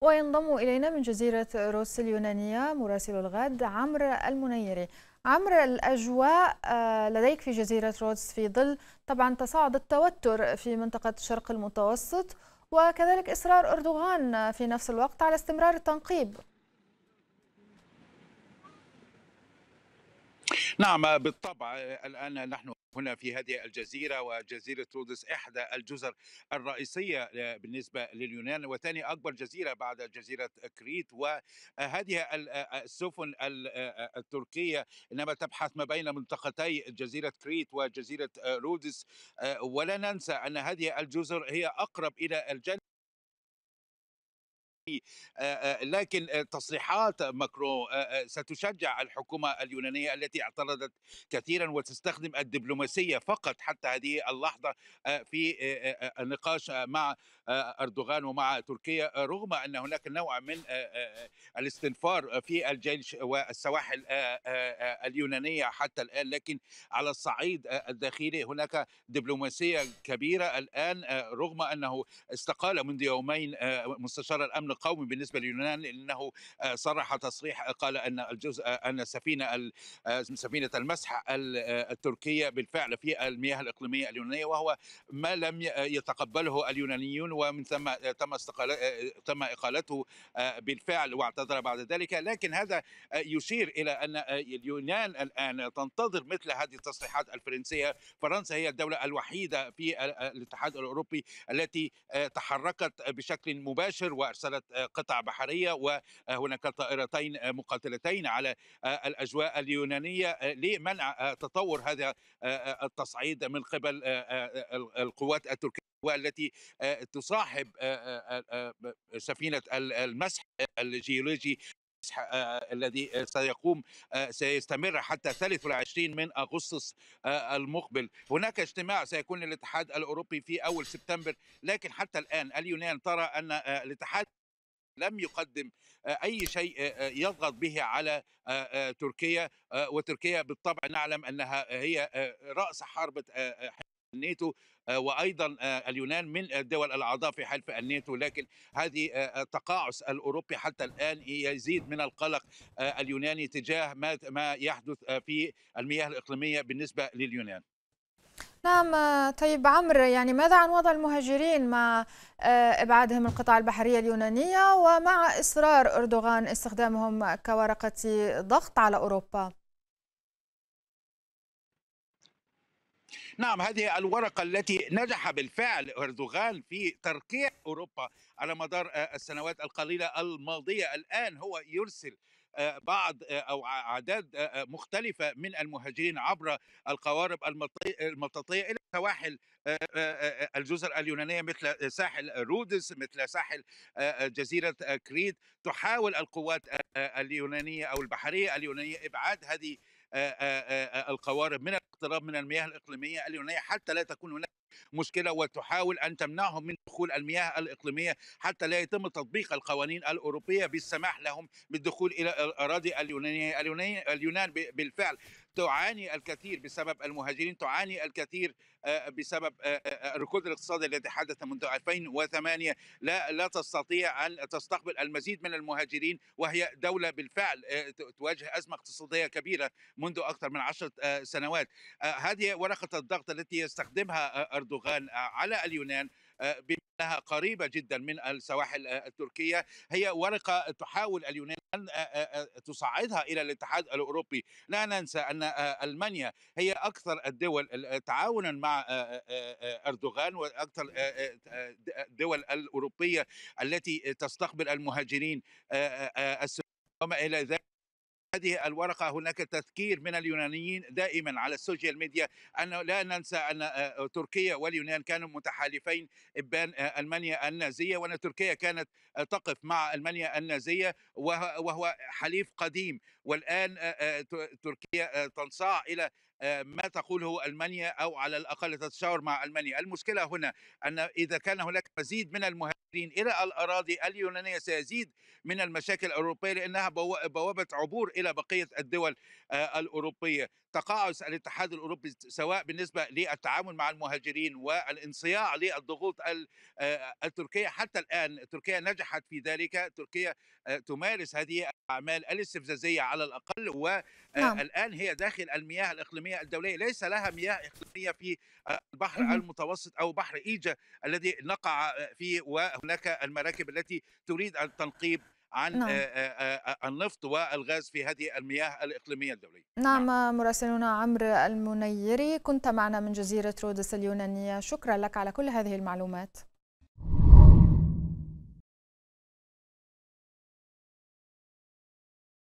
وينضم إلينا من جزيرة روس اليونانية مراسل الغد عمرو المنيري عمرو الأجواء آه، لديك في جزيرة روس في ظل طبعا تصاعد التوتر في منطقة الشرق المتوسط وكذلك إصرار أردوغان في نفس الوقت على استمرار التنقيب نعم بالطبع الآن نحن هنا في هذه الجزيرة وجزيرة رودس إحدى الجزر الرئيسية آه، بالنسبة لليونان وثاني أكبر جزيرة بعد جزيرة كريت وهذه آه، آه، السفن التركية إنما تبحث ما بين منطقتي جزيرة كريت وجزيرة رودس ولا ننسى أن هذه الجزر هي أقرب إلى الجنة لكن تصريحات ماكرون ستشجع الحكومة اليونانية التي اعترضت كثيرا وتستخدم الدبلوماسية فقط حتى هذه اللحظة في النقاش مع أردوغان ومع تركيا رغم أن هناك نوع من الاستنفار في الجيش والسواحل اليونانية حتى الآن لكن على الصعيد الداخلي هناك دبلوماسية كبيرة الآن رغم أنه استقال منذ يومين مستشار الأمن قومي بالنسبه لليونان لانه آه، صرح تصريح آه، قال ان الجزء آه، ان السفينه سفينه المسح التركيه بالفعل في المياه الاقليميه اليونانيه وهو ما لم يتقبله اليونانيون ومن ثم تم تم اقالته بالفعل واعتذر بعد ذلك لكن هذا يشير الى ان اليونان الان تنتظر مثل هذه التصريحات الفرنسيه فرنسا هي الدوله الوحيده في الاتحاد الاوروبي التي تحركت بشكل مباشر وارسلت قطع بحريه وهناك طائرتين مقاتلتين على الاجواء اليونانيه لمنع تطور هذا التصعيد من قبل القوات التركيه والتي تصاحب سفينه المسح الجيولوجي الذي سيقوم سيستمر حتى 23 من اغسطس المقبل، هناك اجتماع سيكون للاتحاد الاوروبي في اول سبتمبر، لكن حتى الان اليونان ترى ان الاتحاد لم يقدم اي شيء يضغط به على تركيا وتركيا بالطبع نعلم انها هي راس حربه الناتو وايضا اليونان من الدول الاعضاء في حلف الناتو لكن هذه التقاعس الاوروبي حتى الان يزيد من القلق اليوناني تجاه ما يحدث في المياه الاقليميه بالنسبه لليونان نعم طيب عمرو يعني ماذا عن وضع المهاجرين مع آه، ابعادهم القطاع البحريه اليونانيه ومع اصرار اردوغان استخدامهم كورقه ضغط على اوروبا؟ نعم هذه الورقة التي نجح بالفعل أردوغان في ترقيع أوروبا على مدار آه، السنوات القليلة الماضية الآن هو يرسل آه، بعض آه، او اعداد آه، مختلفه من المهاجرين عبر القوارب المطاطيه الى سواحل الجزر اليونانيه مثل ساحل رودس مثل ساحل جزيره كريت تحاول القوات اليونانيه او البحريه اليونانيه ابعاد هذه القوارب من الاقتراب من المياه الاقليميه اليونانيه حتى لا تكون هناك مشكله وتحاول ان تمنعهم من دخول المياه الاقليميه حتى لا يتم تطبيق القوانين الاوروبيه بالسماح لهم بالدخول الى الاراضي اليونانيه اليونان بالفعل تعاني الكثير بسبب المهاجرين تعاني الكثير بسبب الركود الاقتصادي الذي حدث منذ 2008 لا لا تستطيع ان تستقبل المزيد من المهاجرين وهي دوله بالفعل تواجه ازمه اقتصاديه كبيره منذ اكثر من عشر سنوات هذه ورقه الضغط التي يستخدمها اردوغان على اليونان انها قريبه جدا من السواحل آه، التركيه هي ورقه تحاول اليونان ان آه، آه، تصعدها الى الاتحاد الاوروبي لا ننسى ان المانيا هي اكثر الدول تعاونا مع اردوغان واكثر الدول الاوروبيه التي تستقبل المهاجرين السوريين وما الى ذلك هذه الورقة هناك تذكير من اليونانيين دائما على السوشيال ميديا أن لا ننسى أن آه، تركيا واليونان كانوا متحالفين إبان آه، ألمانيا النازية وأن تركيا كانت آه، تقف مع ألمانيا النازية وهو حليف قديم والآن تركيا تنصاع إلى آه، ما تقوله المانيا او على الاقل تتشاور مع المانيا، المشكله هنا ان اذا كان هناك مزيد من المهاجرين الى الاراضي اليونانيه سيزيد من المشاكل الاوروبيه لانها بوابه عبور الى بقيه الدول آه، الاوروبيه، تقاعس الاتحاد الاوروبي سواء بالنسبه للتعامل مع المهاجرين والانصياع للضغوط آه، التركيه حتى الان تركيا نجحت في ذلك، تركيا تمارس هذه الاعمال الاستفزازيه على الاقل والان نعم. هي داخل المياه الاقليميه المياه الدولية ليس لها مياه إقليمية في البحر المتوسط أو بحر إيجا الذي نقع فيه وهناك المراكب التي تريد التنقيب عن نعم. النفط والغاز في هذه المياه الإقليمية الدولية نعم, نعم. مراسلنا عمرو المنيري كنت معنا من جزيرة رودس اليونانية شكرا لك على كل هذه المعلومات